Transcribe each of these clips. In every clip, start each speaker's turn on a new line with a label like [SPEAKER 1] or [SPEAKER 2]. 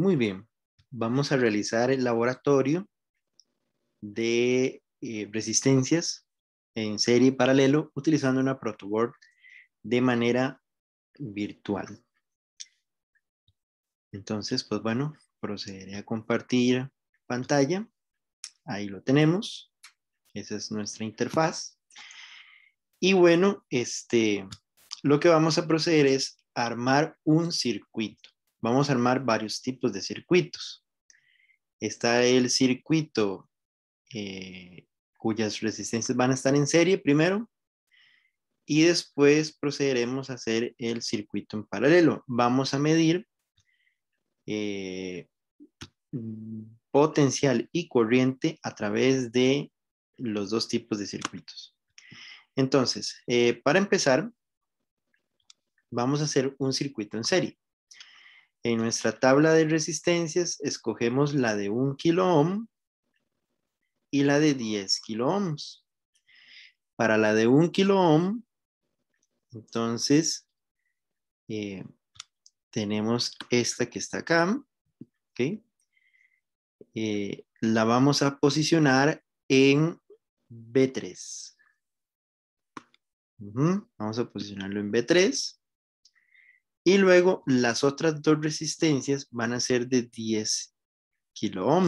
[SPEAKER 1] Muy bien, vamos a realizar el laboratorio de eh, resistencias en serie y paralelo utilizando una protoboard de manera virtual. Entonces, pues bueno, procederé a compartir pantalla. Ahí lo tenemos. Esa es nuestra interfaz. Y bueno, este, lo que vamos a proceder es armar un circuito vamos a armar varios tipos de circuitos. Está el circuito eh, cuyas resistencias van a estar en serie primero y después procederemos a hacer el circuito en paralelo. Vamos a medir eh, potencial y corriente a través de los dos tipos de circuitos. Entonces, eh, para empezar, vamos a hacer un circuito en serie. En nuestra tabla de resistencias escogemos la de 1 ohm y la de 10 ohms. Para la de 1 ohm, entonces eh, tenemos esta que está acá. ¿okay? Eh, la vamos a posicionar en B3. Vamos a posicionarlo en B3. Y luego las otras dos resistencias van a ser de 10 kilo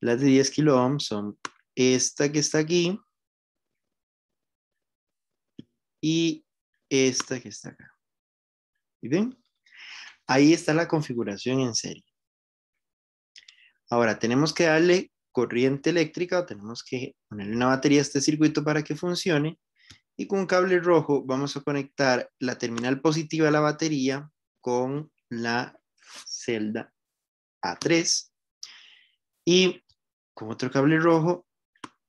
[SPEAKER 1] Las de 10 kilo son esta que está aquí y esta que está acá. ¿Y ven? Ahí está la configuración en serie. Ahora, tenemos que darle corriente eléctrica o tenemos que ponerle una batería a este circuito para que funcione y con un cable rojo vamos a conectar la terminal positiva de la batería con la celda A3. Y con otro cable rojo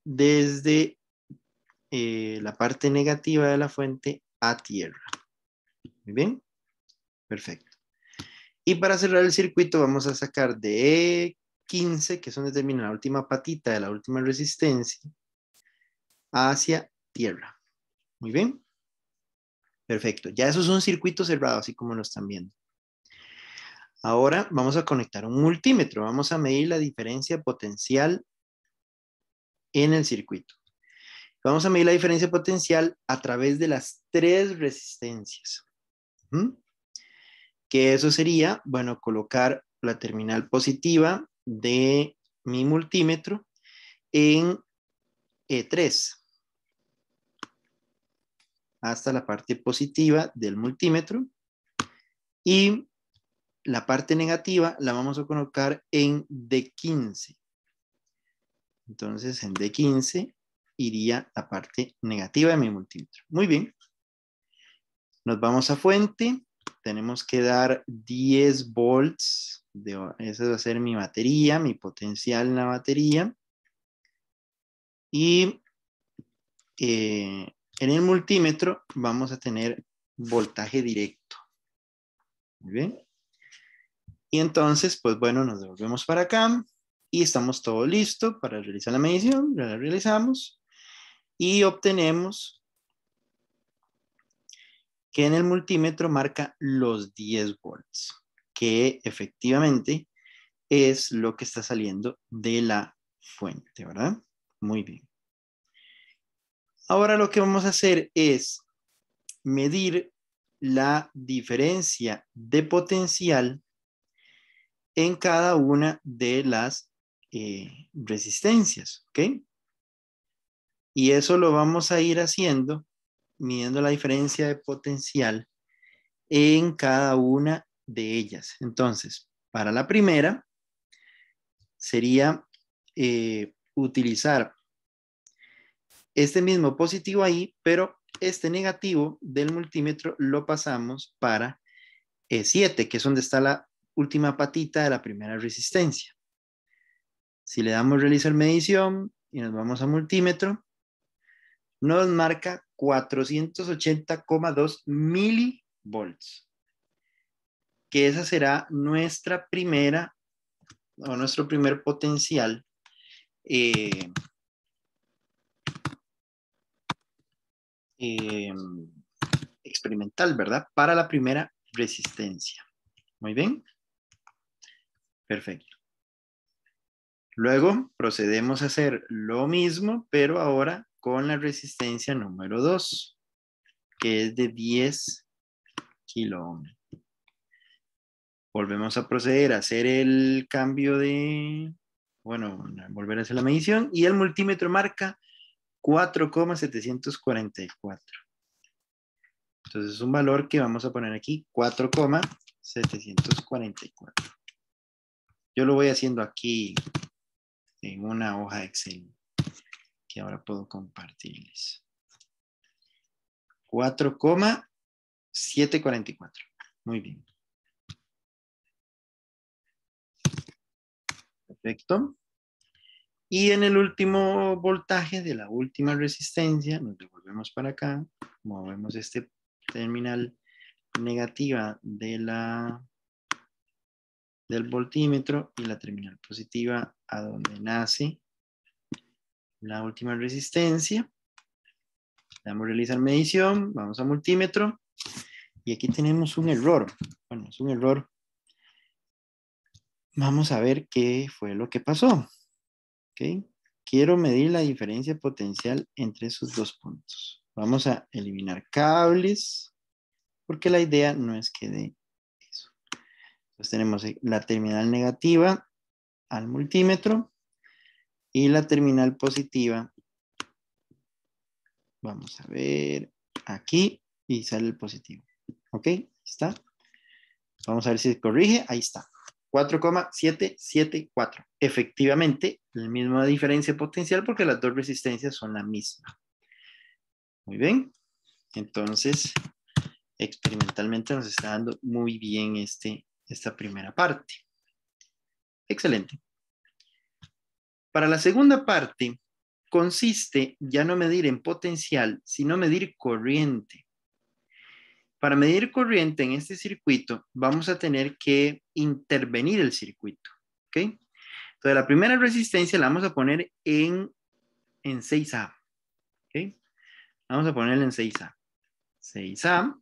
[SPEAKER 1] desde eh, la parte negativa de la fuente a tierra. Muy bien. Perfecto. Y para cerrar el circuito vamos a sacar de E15, que es donde termina la última patita de la última resistencia, hacia tierra. Muy bien. Perfecto. Ya eso es un circuito cerrado, así como lo están viendo. Ahora vamos a conectar un multímetro. Vamos a medir la diferencia potencial en el circuito. Vamos a medir la diferencia potencial a través de las tres resistencias. Que eso sería, bueno, colocar la terminal positiva de mi multímetro en E3 hasta la parte positiva del multímetro y la parte negativa la vamos a colocar en D15. Entonces en D15 iría la parte negativa de mi multímetro. Muy bien. Nos vamos a fuente. Tenemos que dar 10 volts. De, esa va a ser mi batería, mi potencial en la batería. Y eh, en el multímetro vamos a tener voltaje directo. Muy bien. Y entonces, pues bueno, nos devolvemos para acá y estamos todo listo para realizar la medición. La realizamos y obtenemos que en el multímetro marca los 10 volts, que efectivamente es lo que está saliendo de la fuente, ¿verdad? Muy bien. Ahora lo que vamos a hacer es medir la diferencia de potencial en cada una de las eh, resistencias, ¿ok? Y eso lo vamos a ir haciendo, midiendo la diferencia de potencial en cada una de ellas. Entonces, para la primera, sería eh, utilizar este mismo positivo ahí, pero este negativo del multímetro lo pasamos para E7, eh, que es donde está la última patita de la primera resistencia. Si le damos realizar medición y nos vamos a multímetro, nos marca 480,2 milivolts, que esa será nuestra primera o nuestro primer potencial eh, Eh, experimental, ¿verdad? Para la primera resistencia. Muy bien. Perfecto. Luego procedemos a hacer lo mismo, pero ahora con la resistencia número 2, que es de 10 kilo Volvemos a proceder a hacer el cambio de, bueno, volver a hacer la medición y el multímetro marca 4,744. Entonces es un valor que vamos a poner aquí, 4,744. Yo lo voy haciendo aquí en una hoja Excel que ahora puedo compartirles. 4,744. Muy bien. Perfecto. Y en el último voltaje de la última resistencia, nos devolvemos para acá, movemos este terminal negativa de la, del voltímetro y la terminal positiva a donde nace la última resistencia. Damos realizar medición, vamos a multímetro y aquí tenemos un error. Bueno, es un error. Vamos a ver qué fue lo que pasó. ¿ok? Quiero medir la diferencia potencial entre esos dos puntos. Vamos a eliminar cables, porque la idea no es que de eso. Entonces tenemos eh, la terminal negativa al multímetro y la terminal positiva. Vamos a ver aquí y sale el positivo. ¿Ok? ahí Está. Vamos a ver si corrige. Ahí está. 4,774. Efectivamente, la misma diferencia potencial porque las dos resistencias son la misma. Muy bien. Entonces, experimentalmente nos está dando muy bien este, esta primera parte. Excelente. Para la segunda parte, consiste ya no medir en potencial, sino medir corriente. Para medir corriente en este circuito, vamos a tener que intervenir el circuito. ¿ok? Entonces, la primera resistencia la vamos a poner en, 6A. ¿okay? Vamos a ponerla en 6A. 6A.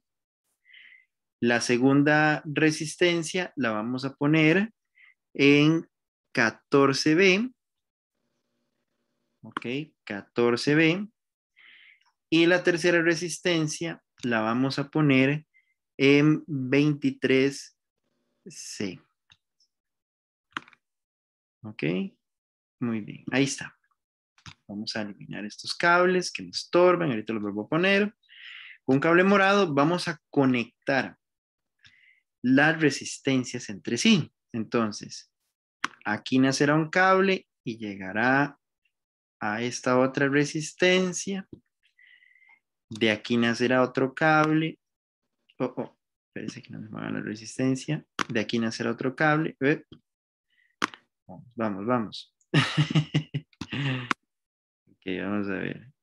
[SPEAKER 1] La segunda resistencia la vamos a poner en 14B. Ok, 14B. Y la tercera resistencia la vamos a poner en 23C. ¿Ok? Muy bien, ahí está. Vamos a eliminar estos cables que nos estorban, ahorita los vuelvo a poner. Con un cable morado vamos a conectar las resistencias entre sí. Entonces, aquí nacerá un cable y llegará a esta otra resistencia. De aquí nacerá otro cable. Oh, oh, espérense que no me dar la resistencia. De aquí nacerá otro cable. Eh, Vamos, vamos, vamos. vamos a ver.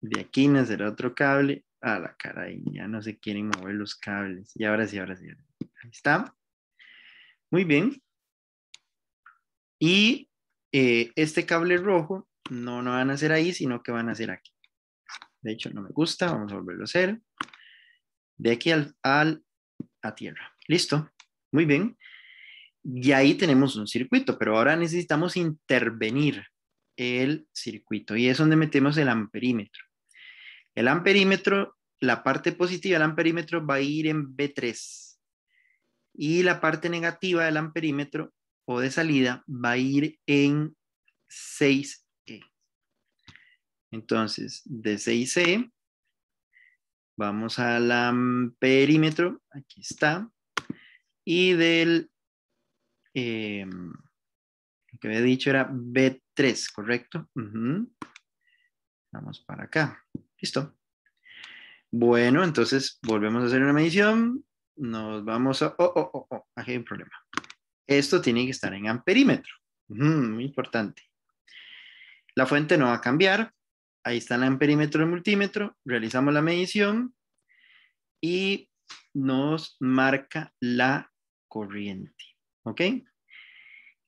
[SPEAKER 1] De aquí nacerá otro cable. A la cara, ya no se quieren mover los cables. Y ahora sí, ahora sí. Ahí está. Muy bien. Y eh, este cable rojo no, no van a hacer ahí, sino que van a hacer aquí. De hecho, no me gusta, vamos a volverlo a hacer. De aquí al a tierra. Listo, muy bien. Y ahí tenemos un circuito, pero ahora necesitamos intervenir el circuito y es donde metemos el amperímetro. El amperímetro, la parte positiva del amperímetro va a ir en B3 y la parte negativa del amperímetro o de salida va a ir en 6E. Entonces, de 6E vamos al amperímetro, aquí está, y del Em, lo que había dicho era B3, ¿correcto? Vamos para acá. Listo. Bueno, entonces volvemos a hacer una medición. Nos vamos a... Oh, oh, oh, oh, aquí hay un problema. Esto tiene que estar en amperímetro. muy importante. La fuente no va a cambiar. Ahí está el amperímetro del multímetro. Realizamos la medición y nos marca la corriente. ¿Ok?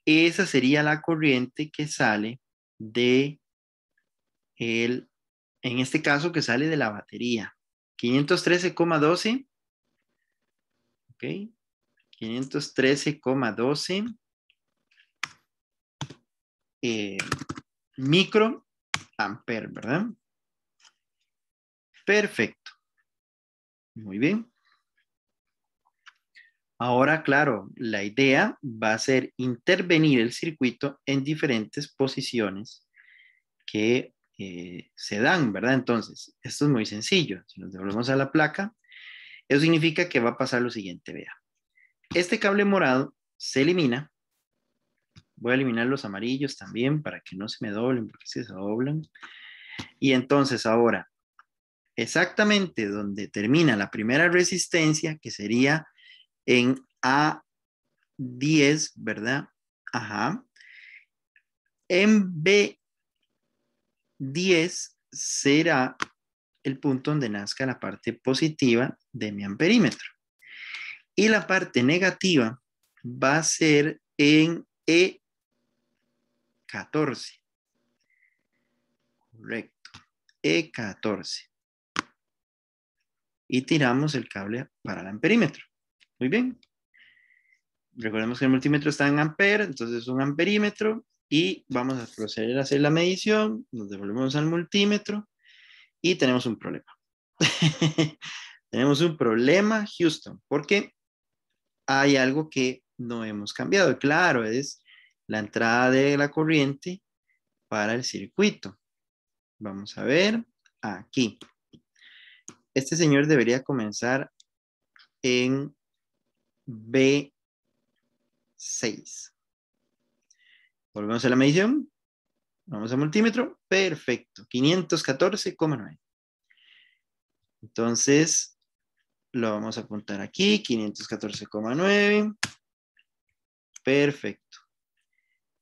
[SPEAKER 1] Esa sería la corriente que sale de el, en este caso que sale de la batería. 513,12. ¿Ok? 513,12 eh, micro ¿verdad? Perfecto. Muy bien. Ahora, claro, la idea va a ser intervenir el circuito en diferentes posiciones que eh, se dan, ¿verdad? Entonces, esto es muy sencillo. Si nos devolvemos a la placa, eso significa que va a pasar lo siguiente, vea. Este cable morado se elimina. Voy a eliminar los amarillos también para que no se me doblen, porque si se doblan. Y entonces ahora, exactamente donde termina la primera resistencia, que sería en A10, ¿verdad? Ajá. En B10 será el punto donde nazca la parte positiva de mi amperímetro. Y la parte negativa va a ser en E14. Correcto. E14. Y tiramos el cable para el amperímetro. Muy bien. Recordemos que el multímetro está en amper entonces es un amperímetro y vamos a proceder a hacer la medición, nos devolvemos al multímetro y tenemos un problema. tenemos un problema, Houston, porque hay algo que no hemos cambiado. Claro, es la entrada de la corriente para el circuito. Vamos a ver aquí. Este señor debería comenzar en B6. Volvemos a la medición. Vamos a multímetro. Perfecto. 514,9. Entonces, lo vamos a apuntar aquí. 514,9. Perfecto.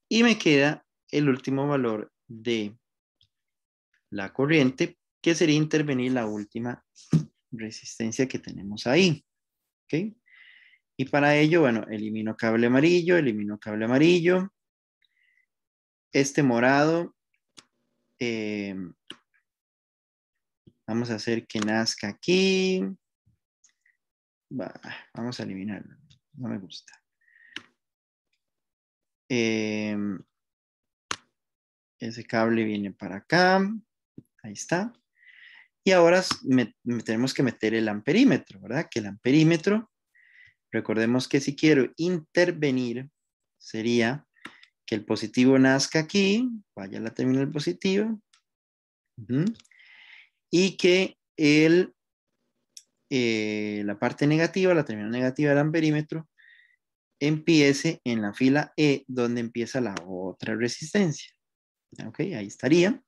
[SPEAKER 1] Y me queda el último valor de la corriente, que sería intervenir la última resistencia que tenemos ahí. ¿Ok? Y para ello, bueno, elimino cable amarillo, elimino cable amarillo. Este morado, eh, vamos a hacer que nazca aquí. vamos a eliminarlo, no me gusta. Eh, ese cable viene para acá, ahí está. Y ahora tenemos que meter el amperímetro, ¿verdad? Que el amperímetro Recordemos que si quiero intervenir, sería que el positivo nazca aquí, vaya a la terminal positiva, y que eh, la parte negativa, la terminal negativa del amperímetro, empiece en la fila E, donde empieza la otra resistencia. Ok, ahí estaría.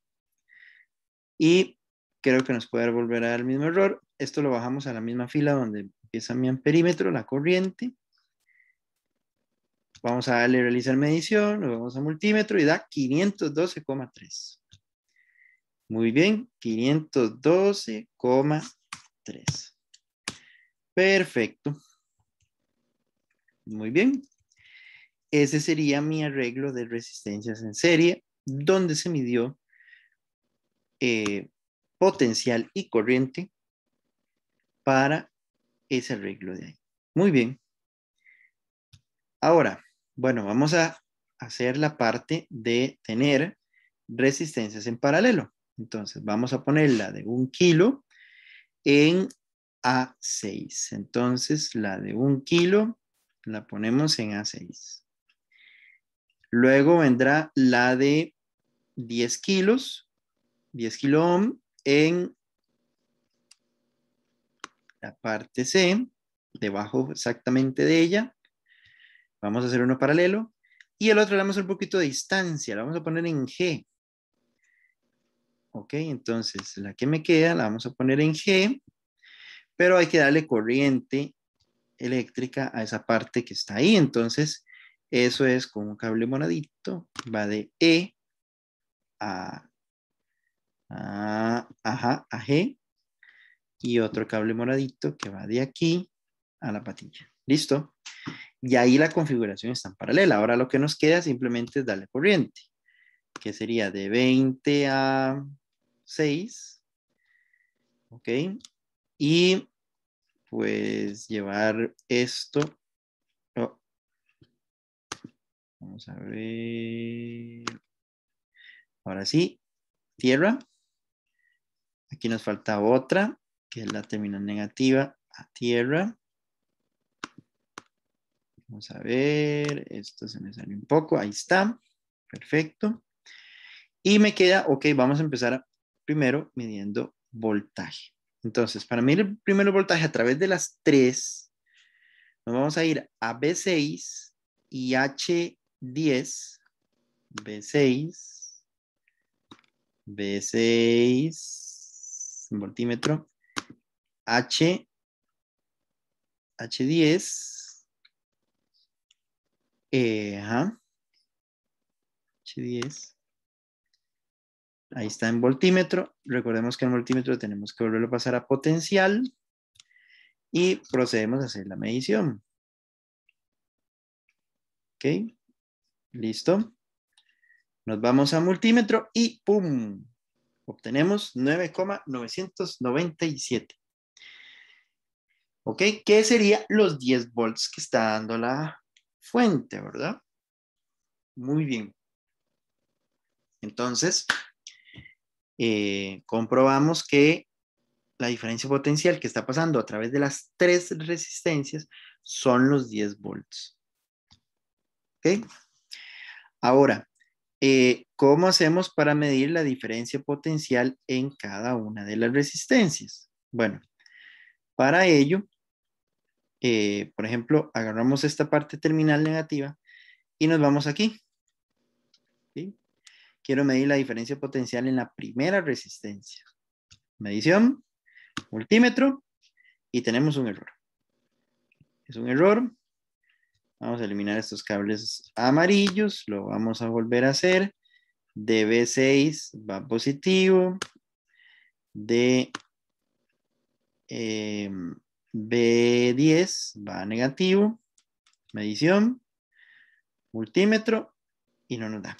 [SPEAKER 1] Y creo que nos puede volver a dar el mismo error. Esto lo bajamos a la misma fila donde empieza mi amperímetro, la corriente. Vamos a darle a realizar medición, nos vamos a multímetro y da 512,3. Muy bien, 512,3. Perfecto. Muy bien. Ese sería mi arreglo de resistencias en serie, donde se midió eh, potencial y corriente para ese arreglo de ahí. Muy bien. Ahora, bueno, vamos a hacer la parte de tener resistencias en paralelo. Entonces, vamos a poner la de un kilo en A6. Entonces, la de un kilo la ponemos en A6. Luego vendrá la de 10 kilos, 10 kilo ohm, en la parte C, debajo exactamente de ella. Vamos a hacer uno paralelo. Y el otro le damos un poquito de distancia, la vamos a poner en G. Ok, entonces la que me queda la vamos a poner en G, pero hay que darle corriente eléctrica a esa parte que está ahí. Entonces, eso es como un cable monadito, va de E a G, y otro cable moradito que va de aquí a la patilla. ¿Listo? Y ahí la configuración está en paralela. Ahora lo que nos queda simplemente es darle corriente, que sería de 20 a 6. ¿Ok? Y pues llevar esto. Oh. Vamos a ver. Ahora sí, tierra. Aquí nos falta otra que es la terminal negativa, a tierra. Vamos a ver, esto se me sale un poco, ahí está, perfecto. Y me queda, ok, vamos a empezar primero midiendo voltaje. Entonces, para medir primero voltaje a través de las tres, nos vamos a ir a B6 y H10, B6, B6, voltímetro, H, H10. E, ajá. H10. Ahí está en voltímetro. Recordemos que en voltímetro tenemos que volverlo a pasar a potencial. Y procedemos a hacer la medición. Ok. Listo. Nos vamos a multímetro y ¡pum! Obtenemos 9,997. ¿Ok? ¿Qué sería los 10 volts que está dando la fuente, verdad? Muy bien. Entonces, eh, comprobamos que la diferencia potencial que está pasando a través de las tres resistencias son los 10 volts. ¿Ok? Ahora, eh, ¿cómo hacemos para medir la diferencia potencial en cada una de las resistencias? Bueno, para ello eh, por ejemplo, agarramos esta parte terminal negativa y nos vamos aquí. Quiero medir la diferencia potencial en la primera resistencia. Medición, multímetro y tenemos un error. Es un error. Vamos a eliminar estos cables amarillos. Lo vamos a volver a hacer. DB6 va positivo. D Eh, B10 va negativo, medición, multímetro y no nos da.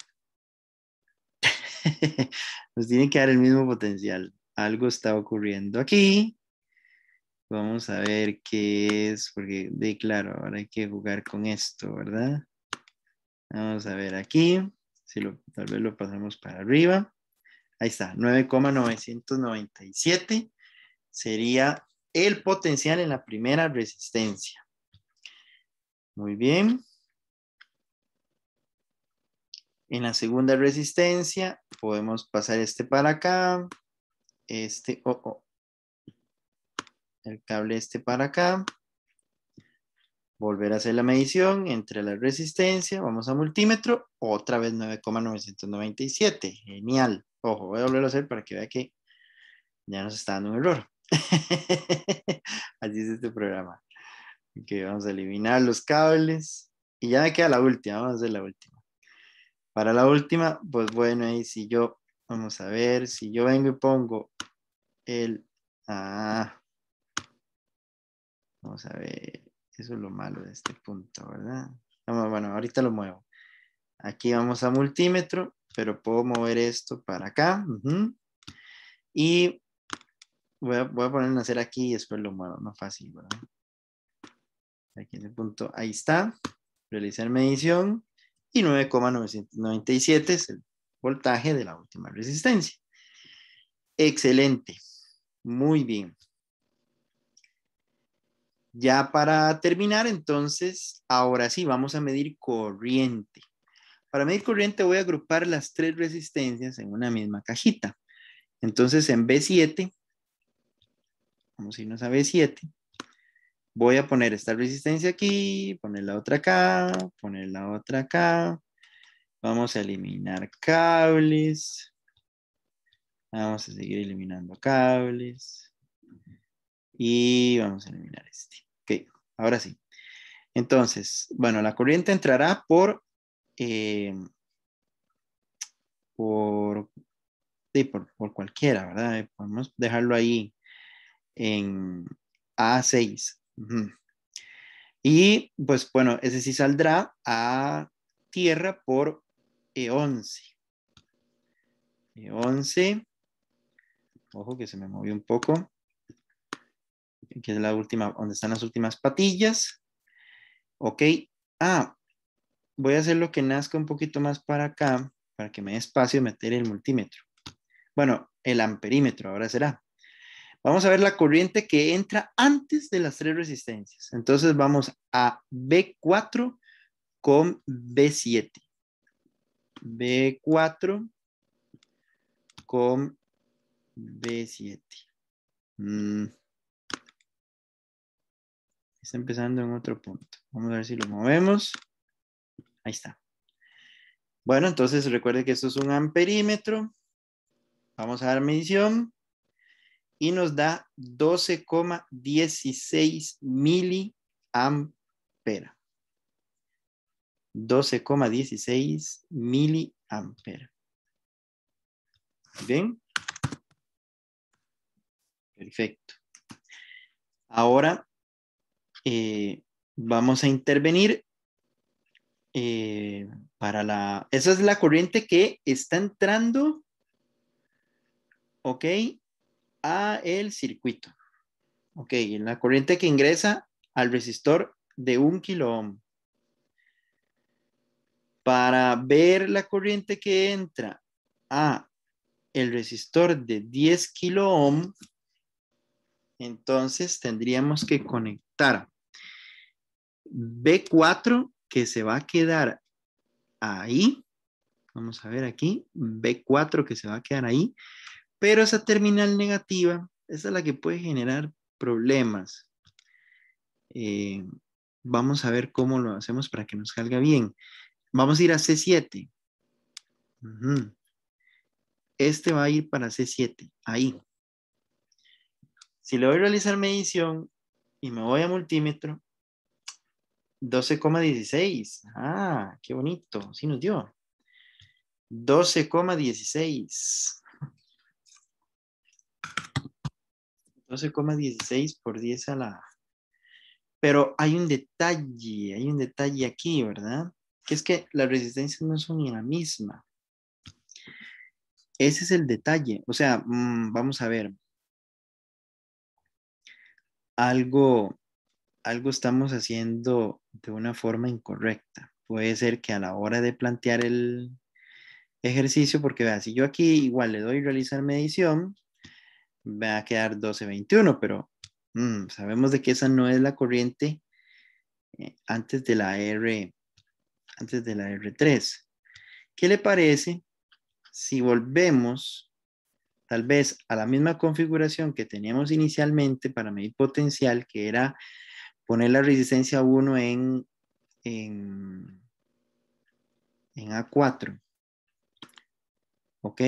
[SPEAKER 1] nos tiene que dar el mismo potencial. Algo está ocurriendo aquí. Vamos a ver qué es, porque de claro, ahora hay que jugar con esto, ¿verdad? Vamos a ver aquí, si tal vez lo pasamos para arriba. Ahí está, 9,997 sería el potencial en la primera resistencia. Muy bien. En la segunda resistencia podemos pasar este para acá, este, oh, oh. el cable este para acá. Volver a hacer la medición entre la resistencia, vamos a multímetro, otra vez 9,997. Genial. Ojo, voy a volver a hacer para que vea que ya nos está dando un error. Así es este programa. Que vamos a eliminar los cables. Y ya me queda la última, vamos a hacer la última. Para la última, pues bueno, ahí si yo, vamos a ver, si yo vengo y pongo el... Ah, vamos a ver, eso es lo malo de este punto, ¿verdad? bueno, ahorita lo muevo. Aquí vamos a multímetro, pero puedo mover esto para acá. Y Voy a, voy a poner en hacer aquí y después lo muevo, más fácil, Aquí en el punto, ahí está. Realizar medición y 9,997 es el voltaje de la última resistencia. Excelente. Muy bien. Ya para terminar, entonces, ahora sí, vamos a medir corriente. Para medir corriente voy a agrupar las tres resistencias en una misma cajita. Entonces, en B7 vamos a irnos a 7 Voy a poner esta resistencia aquí, poner la otra acá, poner la otra acá. Vamos a eliminar cables. Vamos a seguir eliminando cables. Y vamos a eliminar este. Ok, ahora sí. Entonces, bueno, la corriente entrará por... Eh, por, sí, por, por, cualquiera, ¿verdad? Podemos dejarlo ahí en A6. Y pues bueno, ese sí saldrá a tierra por E11. E11. Ojo que se me movió un poco. Aquí es la última, donde están las últimas patillas. Ok. Ah, voy a hacer lo que nazca un poquito más para acá, para que me dé espacio meter el multímetro. Bueno, el amperímetro ahora será. Vamos a ver la corriente que entra antes de las tres resistencias. Entonces vamos a B4 con B7. B4 con B7. Mm. Está empezando en otro punto. Vamos a ver si lo movemos. Ahí está. Bueno, entonces recuerde que esto es un amperímetro. Vamos a dar medición y nos da 12,16 miliampera. 12,16 miliampera. ¿Bien? Perfecto. Ahora eh, vamos a intervenir eh, para la... Esa es la corriente que está entrando, ¿ok? a el circuito. Ok, la corriente que ingresa al resistor de 1 ohm Para ver la corriente que entra a el resistor de 10 ohm entonces tendríamos que conectar B4 que se va a quedar ahí. Vamos a ver aquí, B4 que se va a quedar ahí pero esa terminal negativa, esa es la que puede generar problemas. Eh, vamos a ver cómo lo hacemos para que nos salga bien. Vamos a ir a C7. Este va a ir para C7, ahí. Si le voy a realizar medición y me voy a multímetro, 12,16. Ah, qué bonito, sí nos dio. 12,16. 12,16 por 10 a la... Pero hay un detalle, hay un detalle aquí, ¿verdad? Que es que las resistencias no son ni la misma. Ese es el detalle. O sea, mm, vamos a ver. Algo, algo estamos haciendo de una forma incorrecta. Puede ser que a la hora de plantear el ejercicio, porque vea, si yo aquí igual le doy realizar medición, va a quedar 12.21, pero mm, sabemos de que esa no es la corriente eh, antes de la R, antes de la R3. ¿Qué le parece si volvemos tal vez a la misma configuración que teníamos inicialmente para medir potencial, que era poner la resistencia 1 en, en, en A4? ¿Ok?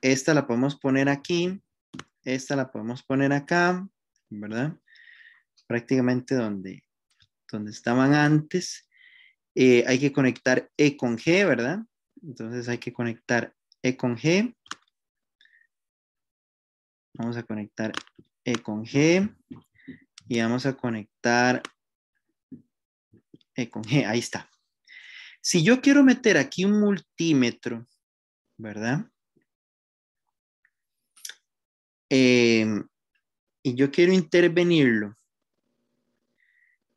[SPEAKER 1] Esta la podemos poner aquí esta la podemos poner acá, ¿verdad? Prácticamente donde, donde estaban antes. Eh, hay que conectar E con G, ¿verdad? Entonces hay que conectar E con G. Vamos a conectar E con G. Y vamos a conectar E con G. Ahí está. Si yo quiero meter aquí un multímetro, ¿verdad? Em, y yo quiero intervenirlo,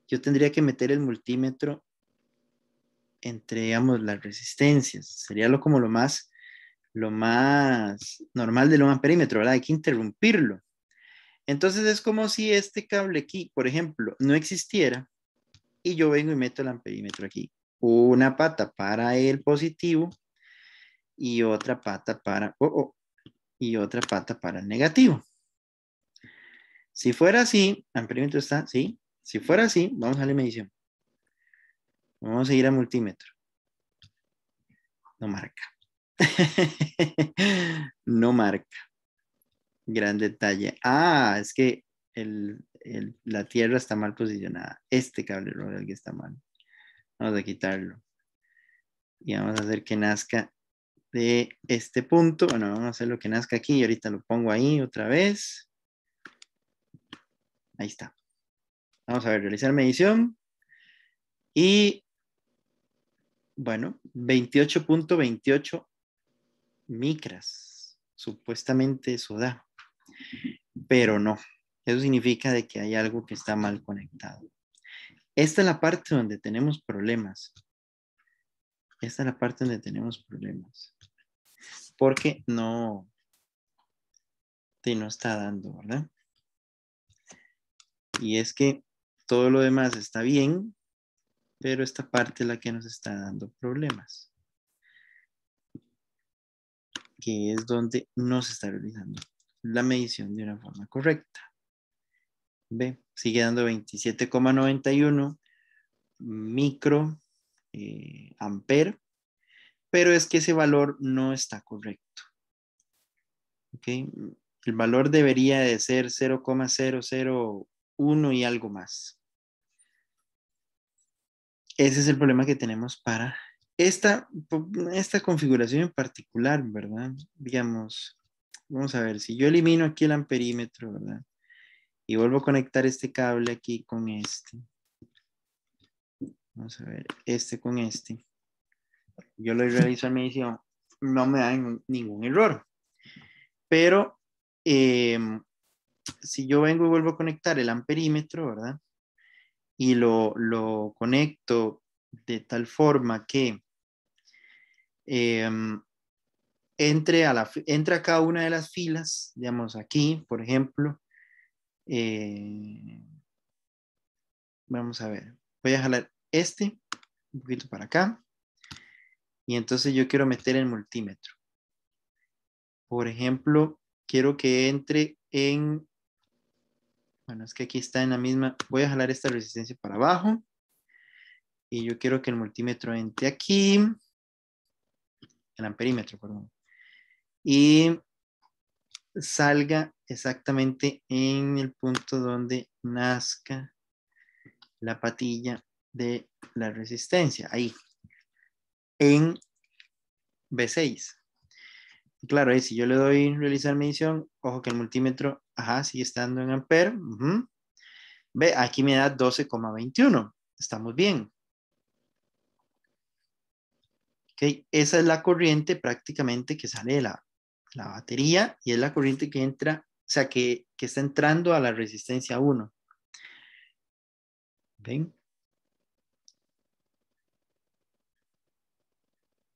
[SPEAKER 1] yo tendría que meter el multímetro entre, digamos, las resistencias. Sería lo como lo más, lo más normal de lo amperímetro, ¿verdad? Hay que interrumpirlo. Entonces es como si este cable aquí, por ejemplo, no existiera y yo vengo y meto el amperímetro aquí. Una pata para el positivo y otra pata para, oh, oh, y otra pata para el negativo. Si fuera así, amperímetro está, ¿sí? Si fuera así, vamos a la medición. Vamos a ir a multímetro. No marca. no marca. Gran detalle. Ah, es que la tierra está mal posicionada. Este cable rojo que está mal. Vamos a quitarlo. Y vamos a hacer que nazca de este punto. Bueno, vamos a hacer lo que nazca aquí y ahorita lo pongo ahí otra vez. Ahí está. Vamos a ver, realizar medición. Y, bueno, 28.28 micras. Supuestamente eso da. Pero no. Eso significa de que hay algo que está mal conectado. Esta es la parte donde tenemos problemas. Esta es la parte donde tenemos problemas porque no, te no está dando, ¿verdad? Y es que todo lo demás está bien, pero esta parte es la que nos está dando problemas, que es donde no se está realizando la medición de una forma correcta. ¿Ve? Sigue dando 27,91 micro eh, pero es que ese valor no está correcto. El valor debería de ser 0,001 y algo más. Ese es el problema que tenemos para esta, esta configuración en particular, ¿verdad? Digamos, vamos a ver, si yo elimino aquí el amperímetro, ¿verdad? Y vuelvo a conectar este cable aquí con este. Vamos a ver, este con este yo le realizo en medición, no me da ningún error. Pero em, si yo vengo y vuelvo a conectar el amperímetro, ¿verdad? Y lo, conecto de tal forma que em, entre, a la, entre cada una de las filas, digamos aquí, por ejemplo, eh, vamos a ver, voy a jalar este un poquito para acá, y entonces yo quiero meter el multímetro. Por ejemplo, quiero que entre en, bueno, es que aquí está en la misma, voy a jalar esta resistencia para abajo y yo quiero que el multímetro entre aquí, el amperímetro, perdón, y salga exactamente en el punto donde nazca la patilla de la resistencia, ahí, en B6. Claro, si yo le doy realizar medición, ojo que el multímetro, ajá, sigue estando en ampere. Ve, aquí me da 12,21. Estamos bien. Okay. Esa es la corriente prácticamente que sale de la, batería y es la corriente que entra, o sea, que, que está entrando a la resistencia 1. ¿Ven?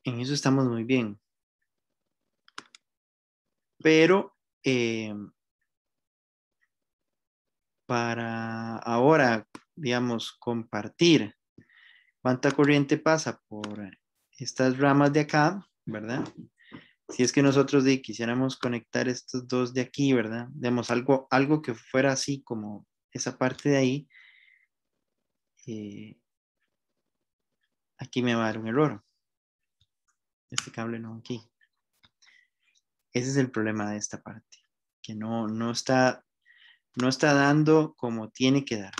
[SPEAKER 1] en eso estamos muy bien. Pero eh, para ahora, digamos, compartir cuánta corriente pasa por estas ramas de acá, ¿verdad? Si es que nosotros quisiéramos conectar estos dos de aquí, ¿verdad? Digamos, algo, algo que fuera así como esa parte de ahí, eh, aquí me va a dar un error este cable no aquí. Ese es el problema de esta parte, que no, no, está, no está dando como tiene que dar.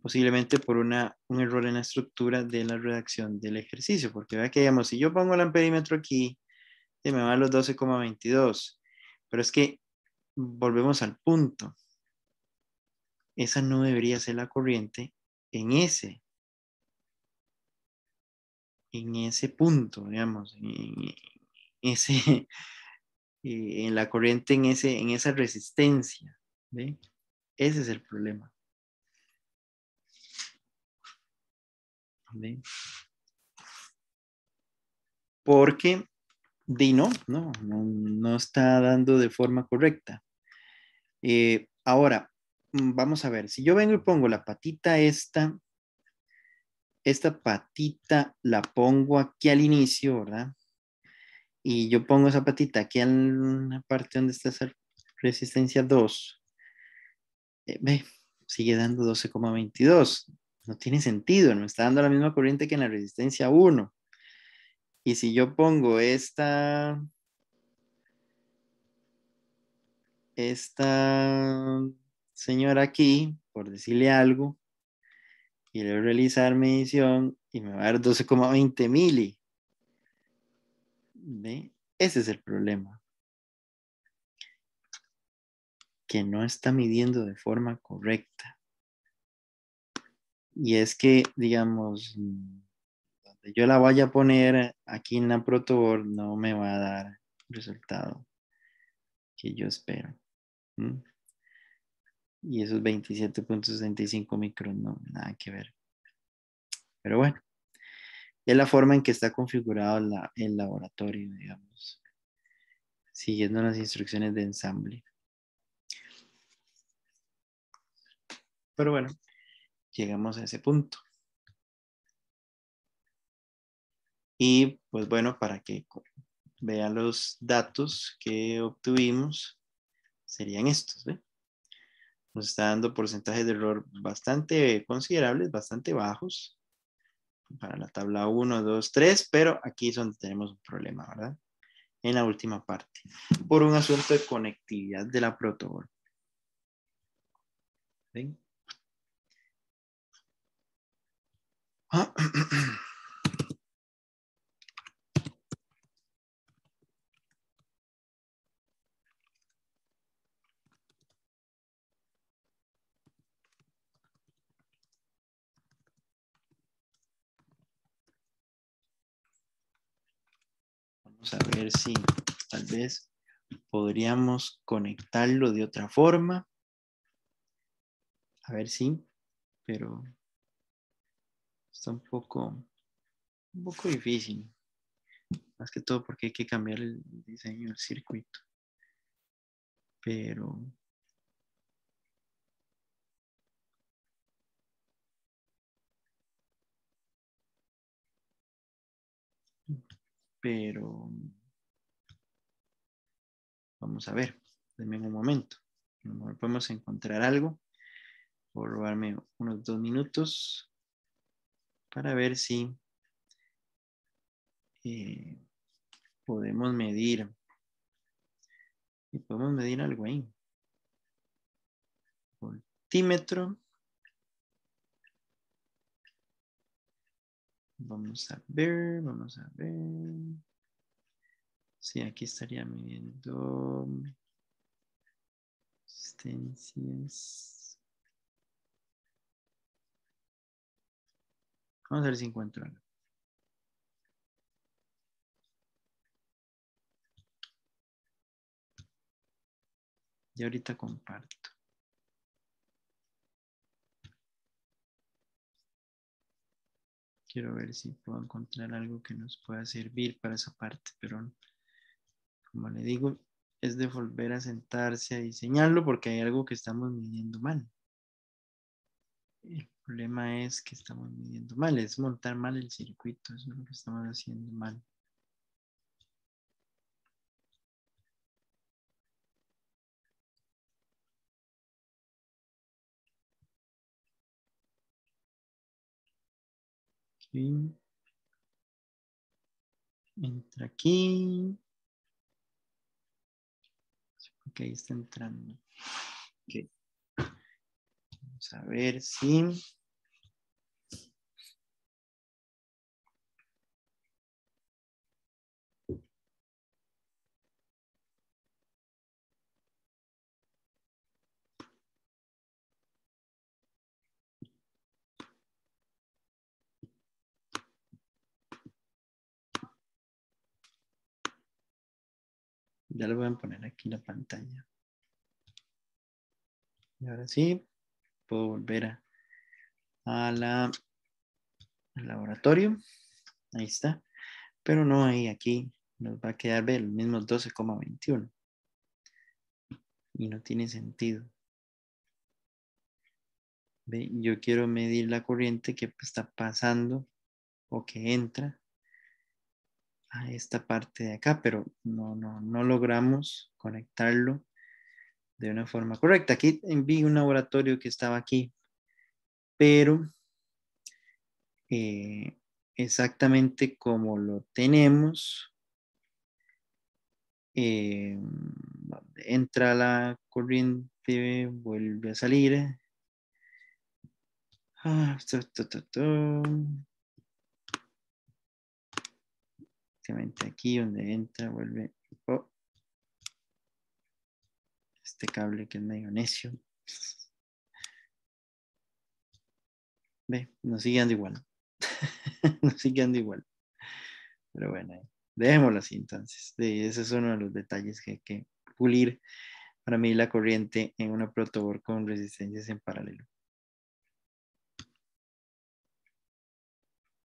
[SPEAKER 1] Posiblemente por una, un error en la estructura de la redacción del ejercicio, porque vea que, digamos, si yo pongo el amperímetro aquí, se me va a los 12,22, pero es que volvemos al punto. Esa no debería ser la corriente en ese en ese punto, digamos, en, ese, eh, en la corriente, en, ese, en esa resistencia. Ese es el problema. Porque Dino no, no, no, está dando de forma correcta. Eh, ahora, mm, vamos a ver, si yo vengo y pongo la patita esta esta patita la pongo aquí al inicio, ¿verdad? Y yo pongo esa patita aquí en la parte donde está esa resistencia 2. Eh, ve, sigue dando 12,22. No tiene sentido, no está dando la misma corriente que en la resistencia 1. Y si yo pongo esta... Esta señora aquí, por decirle algo, y le realizar medición y me va a dar 12,20 mili. ¿Ve? Ese es el problema. Que no está midiendo de forma correcta. Y es que, digamos, donde yo la vaya a poner aquí en la protoboard no me va a dar el resultado que yo espero y esos 27.65 microns, no, nada que ver. Pero bueno, es la forma en que está configurado el laboratorio, digamos, siguiendo las instrucciones de ensamble. Pero bueno, llegamos a ese punto. Y pues bueno, para que vean los datos que obtuvimos, serían estos. ¿eh? nos está dando porcentajes de error bastante considerables, bastante bajos. Para la tabla 1, 2, 3, pero aquí es donde tenemos un problema, ¿verdad? En la última parte, por un asunto de conectividad de la protobola. ¿Ah? Vamos a ver si tal vez podríamos conectarlo de otra forma. A ver si, pero está un poco, un poco difícil. Más que todo porque hay que cambiar el diseño del circuito. Pero pero vamos a ver, denme un momento. podemos encontrar algo. Voy a robarme unos dos minutos para ver si eh, podemos medir. Y podemos medir algo ahí. Voltímetro. Vamos a ver, vamos a ver. Sí, aquí estaría midiendo Vamos a ver si encuentro algo. Y ahorita comparto. quiero ver si puedo encontrar algo que nos pueda servir para esa parte, pero como le digo, es de volver a sentarse a diseñarlo porque hay algo que estamos midiendo mal. El problema es que estamos midiendo mal, es montar mal el circuito, es lo que estamos haciendo mal. Entra aquí. Ok, está entrando. Vamos a ver si... Ya lo voy a poner aquí en la pantalla. Y ahora sí, puedo volver a, la, al laboratorio. Ahí está. Pero no hay aquí. Nos va a quedar ver el mismos 12,21. Y no tiene sentido. Yo quiero medir la corriente que está pasando o que entra a esta parte de acá, pero no, no, no logramos conectarlo de una forma correcta. Aquí vi un laboratorio que estaba aquí, pero eh, exactamente como lo tenemos, eh, entra la corriente, vuelve a salir. Ah, aquí donde entra, vuelve oh, este cable que es medio necio. Ve, nos sigue andando igual. nos sigue andando igual. Pero bueno, eh, dejémoslo así entonces. de ese es uno de los detalles que hay que pulir para medir la corriente en una protoboard con resistencias en paralelo.